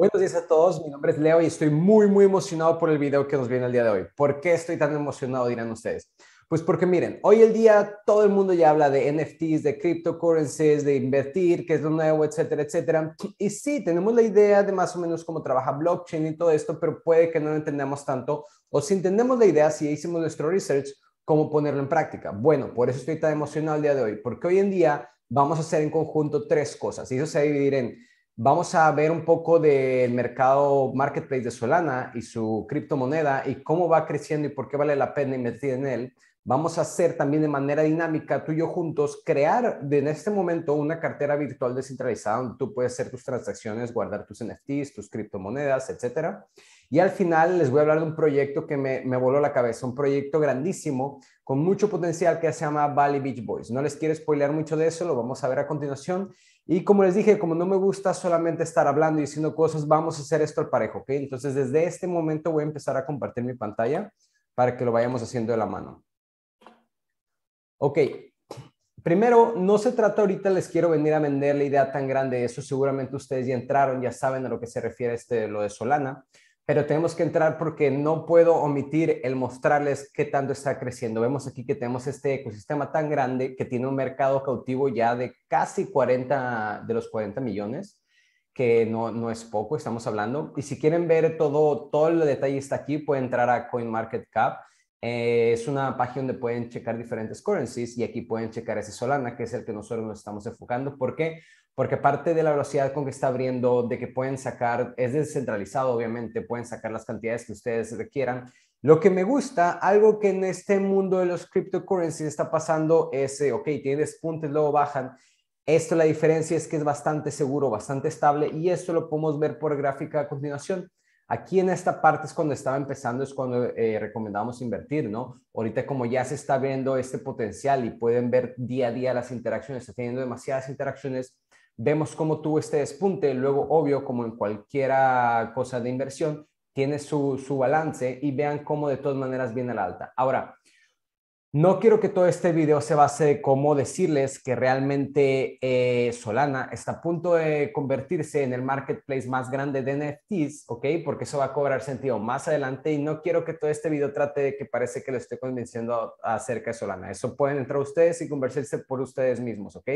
Buenos días a todos, mi nombre es Leo y estoy muy, muy emocionado por el video que nos viene el día de hoy. ¿Por qué estoy tan emocionado, dirán ustedes? Pues porque miren, hoy el día todo el mundo ya habla de NFTs, de cryptocurrencies, de invertir, qué es lo nuevo, etcétera, etcétera. Y sí, tenemos la idea de más o menos cómo trabaja blockchain y todo esto, pero puede que no lo entendamos tanto. O si entendemos la idea, si hicimos nuestro research, cómo ponerlo en práctica. Bueno, por eso estoy tan emocionado el día de hoy, porque hoy en día vamos a hacer en conjunto tres cosas. Y eso se va a dividir en Vamos a ver un poco del mercado marketplace de Solana y su criptomoneda y cómo va creciendo y por qué vale la pena invertir en él. Vamos a hacer también de manera dinámica, tú y yo juntos, crear en este momento una cartera virtual descentralizada donde tú puedes hacer tus transacciones, guardar tus NFTs, tus criptomonedas, etcétera. Y al final les voy a hablar de un proyecto que me, voló la cabeza, un proyecto grandísimo con mucho potencial que se llama Valley Beach Boys. No les quiero spoilear mucho de eso, lo vamos a ver a continuación. Y como les dije, como no me gusta solamente estar hablando y diciendo cosas, vamos a hacer esto al parejo, ¿ok? Entonces desde este momento voy a empezar a compartir mi pantalla para que lo vayamos haciendo de la mano. Ok, Primero, no se trata ahorita, les quiero venir a vender la idea tan grande, eso seguramente ustedes ya entraron, ya saben a lo que se refiere este, lo de Solana, pero tenemos que entrar porque no puedo omitir el mostrarles qué tanto está creciendo. Vemos aquí que tenemos este ecosistema tan grande que tiene un mercado cautivo ya de casi 40 de los 40 millones, que no, no es poco, estamos hablando. Y si quieren ver todo, todo el detalle está aquí, pueden entrar a CoinMarketCap eh, es una página donde pueden checar diferentes currencies y aquí pueden checar ese Solana, que es el que nosotros nos estamos enfocando. ¿Por qué? Porque parte de la velocidad con que está abriendo, de que pueden sacar, es descentralizado, obviamente, pueden sacar las cantidades que ustedes requieran. Lo que me gusta, algo que en este mundo de los cryptocurrencies está pasando es, eh, ok, tienes puntos, luego bajan. Esto, la diferencia es que es bastante seguro, bastante estable y esto lo podemos ver por gráfica a continuación. Aquí en esta parte es cuando estaba empezando, es cuando eh, recomendamos invertir, ¿no? Ahorita como ya se está viendo este potencial y pueden ver día a día las interacciones, está teniendo demasiadas interacciones, vemos cómo tuvo este despunte, luego obvio, como en cualquiera cosa de inversión, tiene su, su balance y vean cómo de todas maneras viene al la alta. Ahora, no quiero que todo este video se base en cómo decirles que realmente eh, Solana está a punto de convertirse en el marketplace más grande de NFTs, ¿ok? Porque eso va a cobrar sentido más adelante y no quiero que todo este video trate de que parece que lo estoy convenciendo acerca de Solana. Eso pueden entrar ustedes y conversarse por ustedes mismos, ¿ok?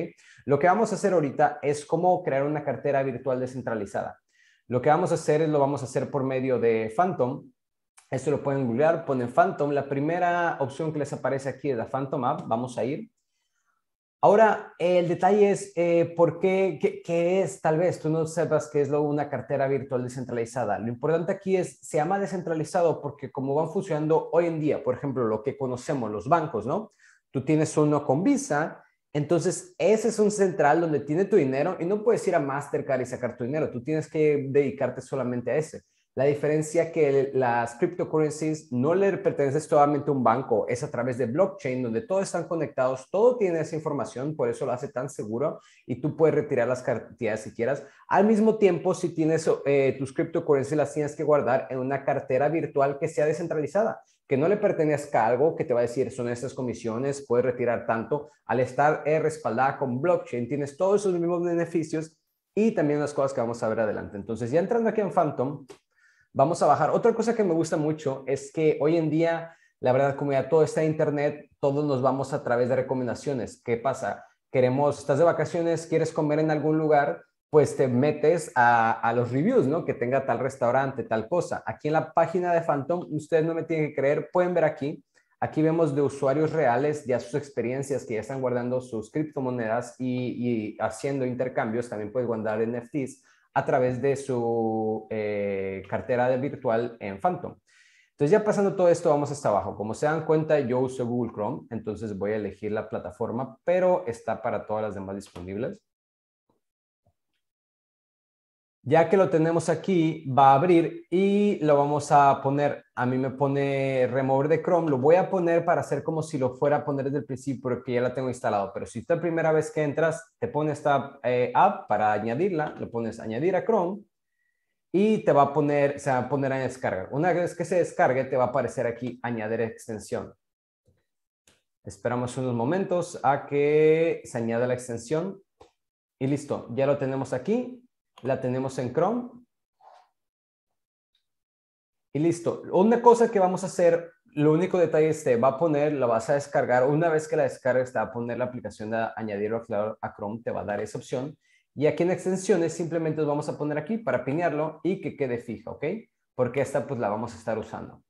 Lo que vamos a hacer ahorita es cómo crear una cartera virtual descentralizada. Lo que vamos a hacer es lo vamos a hacer por medio de Phantom, esto lo pueden googlear, ponen Phantom. La primera opción que les aparece aquí es la Phantom App. Vamos a ir. Ahora, el detalle es eh, por qué, qué, es, tal vez tú no sepas que es lo, una cartera virtual descentralizada. Lo importante aquí es, se llama descentralizado porque como van funcionando hoy en día, por ejemplo, lo que conocemos, los bancos, ¿no? Tú tienes uno con Visa, entonces ese es un central donde tiene tu dinero y no puedes ir a Mastercard y sacar tu dinero, tú tienes que dedicarte solamente a ese. La diferencia que las cryptocurrencies no le pertenece solamente a un banco, es a través de blockchain, donde todos están conectados, todo tiene esa información, por eso lo hace tan seguro y tú puedes retirar las cantidades si quieras. Al mismo tiempo, si tienes eh, tus cryptocurrencies, las tienes que guardar en una cartera virtual que sea descentralizada, que no le pertenezca a algo que te va a decir son estas comisiones, puedes retirar tanto. Al estar eh, respaldada con blockchain, tienes todos esos mismos beneficios y también las cosas que vamos a ver adelante. Entonces, ya entrando aquí en Phantom, vamos a bajar. Otra cosa que me gusta mucho es que hoy en día, la verdad, como ya todo está en Internet, todos nos vamos a través de recomendaciones. ¿Qué pasa? Queremos, estás de vacaciones, quieres comer en algún lugar, pues te metes a, los reviews, ¿no? Que tenga tal restaurante, tal cosa. Aquí en la página de Phantom, ustedes no me tienen que creer, pueden ver aquí. Aquí vemos de usuarios reales ya sus experiencias que ya están guardando sus criptomonedas y, y haciendo intercambios, también puedes guardar NFTs a través de su eh, cartera de virtual en Phantom. Entonces ya pasando todo esto, vamos hasta abajo. Como se dan cuenta, yo uso Google Chrome, entonces voy a elegir la plataforma, pero está para todas las demás disponibles. Ya que lo tenemos aquí, va a abrir y lo vamos a poner. A mí me pone remover de Chrome. Lo voy a poner para hacer como si lo fuera a poner desde el principio porque ya la tengo instalado. Pero si es la primera vez que entras, te pone esta eh, app para añadirla. Lo pones añadir a Chrome y te va a poner, se va a poner a descargar. Una vez que se descargue, te va a aparecer aquí añadir extensión. Esperamos unos momentos a que se añada la extensión. Y listo, ya lo tenemos aquí la tenemos en Chrome. Y listo. Una cosa que vamos a hacer, lo único detalle que va a poner, la vas a descargar, una vez que la descargues, te va a poner la aplicación de añadir a Chrome, te va a dar esa opción. Y aquí en extensiones simplemente vamos a poner aquí para pinearlo y que quede fija, ¿ok? Porque esta pues la vamos a estar usando.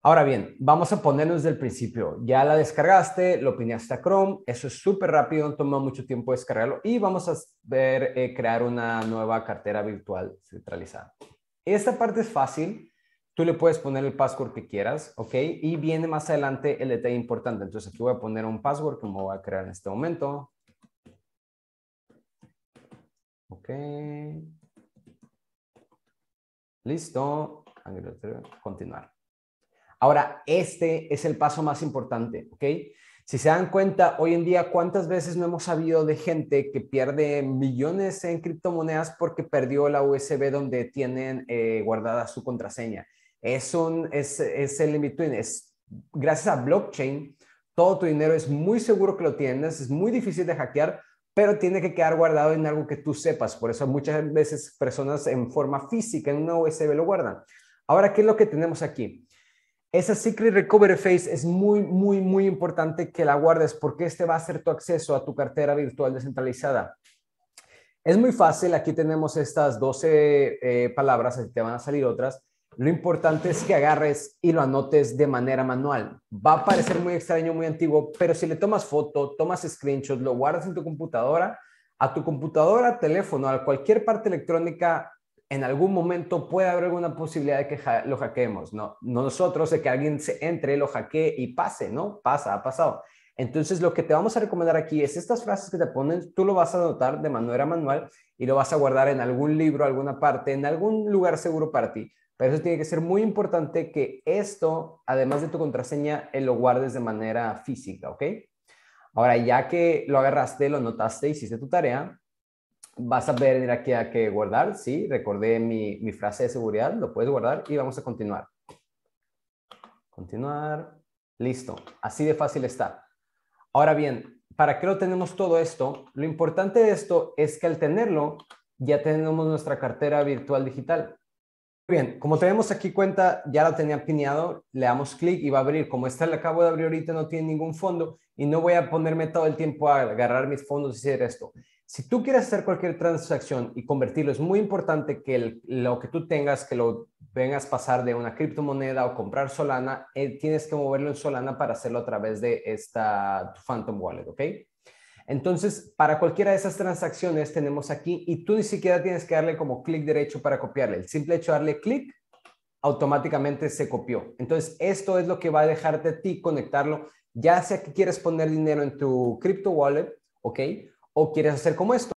Ahora bien, vamos a ponernos del principio. Ya la descargaste, lo pineaste a Chrome, eso es súper rápido, no toma mucho tiempo descargarlo y vamos a ver, eh, crear una nueva cartera virtual centralizada. Esta parte es fácil, tú le puedes poner el password que quieras, ¿ok? Y viene más adelante el detalle importante. Entonces aquí voy a poner un password que me voy a crear en este momento. Ok. Listo. Continuar. Ahora, este es el paso más importante, ¿ok? Si se dan cuenta, hoy en día, ¿cuántas veces no hemos sabido de gente que pierde millones en criptomonedas porque perdió la USB donde tienen eh, guardada su contraseña? Es, un, es, es el in-between. Gracias a blockchain, todo tu dinero es muy seguro que lo tienes, es muy difícil de hackear, pero tiene que quedar guardado en algo que tú sepas. Por eso muchas veces personas en forma física, en una USB, lo guardan. Ahora, ¿qué es lo que tenemos aquí? Esa Secret Recovery Face es muy, muy, muy importante que la guardes porque este va a ser tu acceso a tu cartera virtual descentralizada. Es muy fácil, aquí tenemos estas 12 eh, palabras, palabras, te van a salir otras. Lo importante es que agarres y lo anotes de manera manual. Va a parecer muy extraño, muy antiguo, pero si le tomas foto, tomas screenshot, lo guardas en tu computadora, a tu computadora, teléfono, a cualquier parte electrónica, en algún momento puede haber alguna posibilidad de que lo hackeemos, ¿no? Nosotros, de que alguien se entre, lo hackee y pase, ¿no? Pasa, ha pasado. Entonces, lo que te vamos a recomendar aquí es estas frases que te ponen, tú lo vas a anotar de manera manual y lo vas a guardar en algún libro, alguna parte, en algún lugar seguro para ti. Pero eso tiene que ser muy importante que esto, además de tu contraseña, eh, lo guardes de manera física, ¿ok? Ahora, ya que lo agarraste, lo anotaste, hiciste tu tarea, Vas a ver, mira, aquí a que guardar, sí, recordé mi, mi frase de seguridad, lo puedes guardar y vamos a continuar. Continuar, listo, así de fácil está. Ahora bien, ¿para qué lo tenemos todo esto? Lo importante de esto es que al tenerlo, ya tenemos nuestra cartera virtual digital. Bien, como tenemos aquí cuenta, ya la tenía pineado, le damos clic y va a abrir. Como esta la acabo de abrir ahorita, no tiene ningún fondo y no voy a ponerme todo el tiempo a agarrar mis fondos y hacer esto. Si tú quieres hacer cualquier transacción y convertirlo, es muy importante que lo que tú tengas, que lo vengas a pasar de una criptomoneda o comprar Solana, eh, tienes que moverlo en Solana para hacerlo a través de esta tu Phantom Wallet, ¿ok? Entonces, para cualquiera de esas transacciones tenemos aquí y tú ni siquiera tienes que darle como clic derecho para copiarle. El simple hecho de darle clic automáticamente se copió. Entonces, esto es lo que va a dejarte a ti conectarlo, ya sea que quieres poner dinero en tu cripto wallet, ¿ok? o quieres hacer como esto.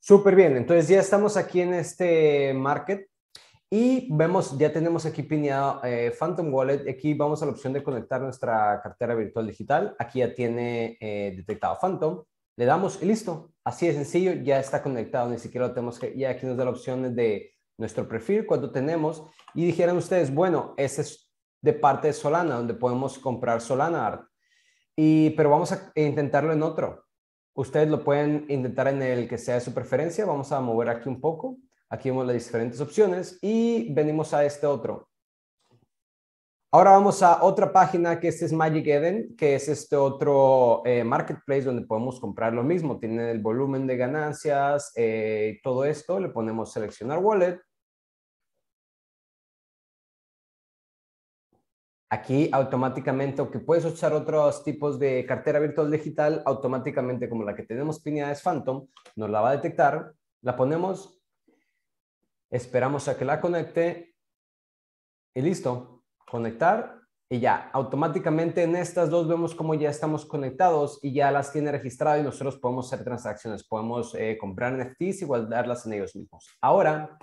Súper bien, entonces ya estamos aquí en este market y vemos, ya tenemos aquí pineado eh, Phantom Wallet. Aquí vamos a la opción de conectar nuestra cartera virtual digital. Aquí ya tiene eh, detectado Phantom. Le damos y listo. Así de sencillo, ya está conectado, ni siquiera lo tenemos que... Y aquí nos da la opción de nuestro perfil, cuánto tenemos. Y dijeron ustedes, bueno, ese es de parte de Solana, donde podemos comprar Solana Art. Y, pero vamos a intentarlo en otro. Ustedes lo pueden intentar en el que sea de su preferencia. Vamos a mover aquí un poco. Aquí vemos las diferentes opciones y venimos a este otro. Ahora vamos a otra página que este es Magic Eden, que es este otro eh, marketplace donde podemos comprar lo mismo. Tiene el volumen de ganancias, eh, todo esto. Le ponemos seleccionar wallet Aquí automáticamente, aunque puedes usar otros tipos de cartera virtual digital, automáticamente como la que tenemos pineada es Phantom, nos la va a detectar, la ponemos, esperamos a que la conecte y listo, conectar y ya, automáticamente en estas dos vemos cómo ya estamos conectados y ya las tiene registrado y nosotros podemos hacer transacciones, podemos eh, comprar NFTs y guardarlas en ellos mismos. Ahora,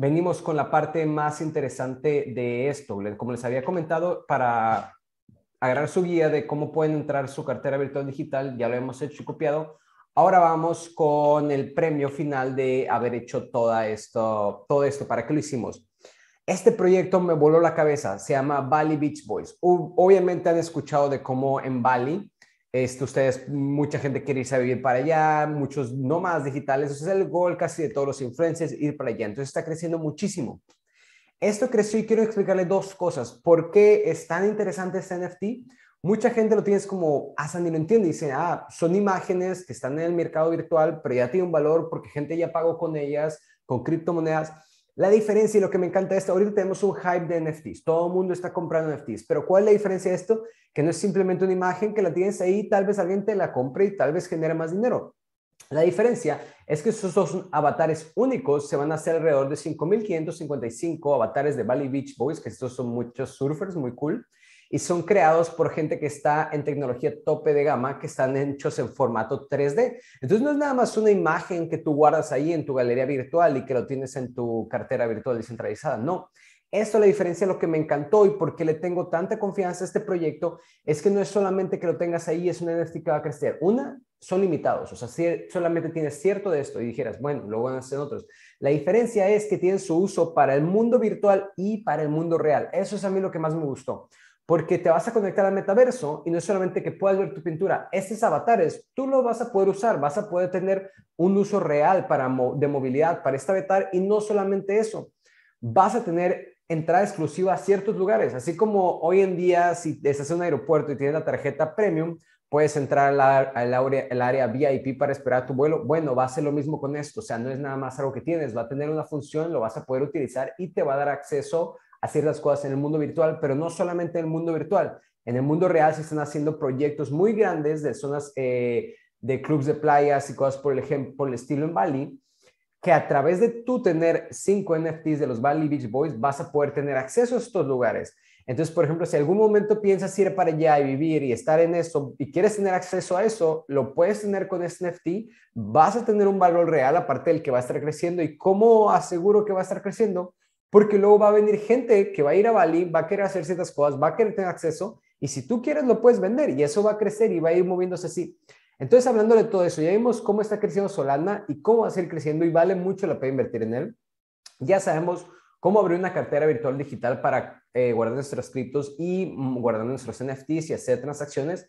venimos con la parte más interesante de esto. Como les había comentado, para agarrar su guía de cómo pueden entrar su cartera virtual digital, ya lo hemos hecho y copiado. Ahora vamos con el premio final de haber hecho todo esto, todo esto. ¿Para qué lo hicimos? Este proyecto me voló la cabeza, se llama Bali Beach Boys. Obviamente han escuchado de cómo en Bali esto ustedes, mucha gente quiere irse a vivir para allá, muchos nómadas digitales, ese es el gol casi de todos los influencers, ir para allá. Entonces está creciendo muchísimo. Esto creció y quiero explicarle dos cosas. ¿Por qué es tan interesante este NFT? Mucha gente lo tienes como, hasta ah, y lo entiende, dice, ah, son imágenes que están en el mercado virtual, pero ya tiene un valor porque gente ya pagó con ellas, con criptomonedas. La diferencia y lo que me encanta es que ahorita tenemos un hype de NFTs, todo el mundo está comprando NFTs, pero ¿cuál es la diferencia de esto? Que no es simplemente una imagen que la tienes ahí, tal vez alguien te la compre y tal vez genere más dinero. La diferencia es que esos dos avatares únicos se van a hacer alrededor de 5.555 avatares de Valley Beach Boys, que estos son muchos surfers, muy cool y son creados por gente que está en tecnología tope de gama, que están hechos en formato 3D. Entonces no es nada más una imagen que tú guardas ahí en tu galería virtual y que lo tienes en tu cartera virtual descentralizada, no. Esto la diferencia lo que me encantó y por qué le tengo tanta confianza a este proyecto es que no es solamente que lo tengas ahí, es una NFT que va a crecer. Una, son limitados, o sea, si solamente tienes cierto de esto y dijeras, bueno, lo van a hacer otros. La diferencia es que tienen su uso para el mundo virtual y para el mundo real. Eso es a mí lo que más me gustó porque te vas a conectar al metaverso y no es solamente que puedas ver tu pintura, estos avatares tú los vas a poder usar, vas a poder tener un uso real para de movilidad para este avatar y no solamente eso, vas a tener entrada exclusiva a ciertos lugares, así como hoy en día si estás en un aeropuerto y tienes la tarjeta premium, puedes entrar al, área VIP para esperar tu vuelo, bueno, va a ser lo mismo con esto, o sea, no es nada más algo que tienes, va a tener una función, lo vas a poder utilizar y te va a dar acceso hacer las cosas en el mundo virtual, pero no solamente en el mundo virtual. En el mundo real se están haciendo proyectos muy grandes de zonas eh, de clubs de playas y cosas por el, ejemplo, el estilo en Bali, que a través de tú tener cinco NFTs de los Bali Beach Boys vas a poder tener acceso a estos lugares. Entonces, por ejemplo, si algún momento piensas ir para allá y vivir y estar en eso y quieres tener acceso a eso, lo puedes tener con este NFT, vas a tener un valor real aparte del que va a estar creciendo. ¿Y cómo aseguro que va a estar creciendo? porque luego va a venir gente que va a ir a Bali, va a querer hacer ciertas cosas, va a querer tener acceso y si tú quieres lo puedes vender y eso va a crecer y va a ir moviéndose así. Entonces, hablando de todo eso, ya vimos cómo está creciendo Solana y cómo va a seguir creciendo y vale mucho la pena invertir en él. Ya sabemos cómo abrir una cartera virtual digital para eh, mm, guardar nuestros criptos y guardar nuestros NFTs y hacer transacciones.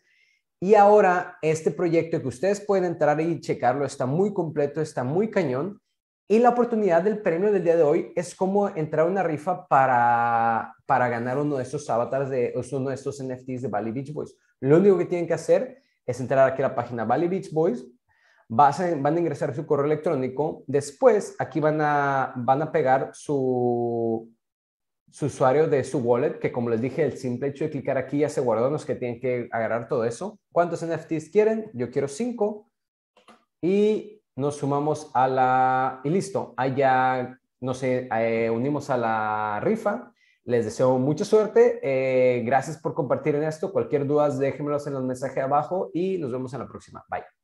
Y ahora este proyecto que ustedes pueden entrar y checarlo está muy completo, está muy cañón. Y la oportunidad del premio del día de hoy es como entrar a una rifa para, para ganar uno de estos avatars, de, uno de estos NFTs de Valley Beach Boys. Lo único que tienen que hacer es entrar aquí a la página Valley Beach Boys, van a ingresar su correo electrónico, después aquí van a, van a pegar su, su usuario de su wallet, que como les dije, el simple hecho de clicar aquí ya se guardó, no es que tienen que agarrar todo eso. ¿Cuántos NFTs quieren? Yo quiero cinco. Y nos sumamos a la... Y listo, allá nos eh, unimos a la rifa. Les deseo mucha suerte. Eh, gracias por compartir en esto. Cualquier duda, déjenmelos en los mensajes abajo y nos vemos en la próxima. Bye.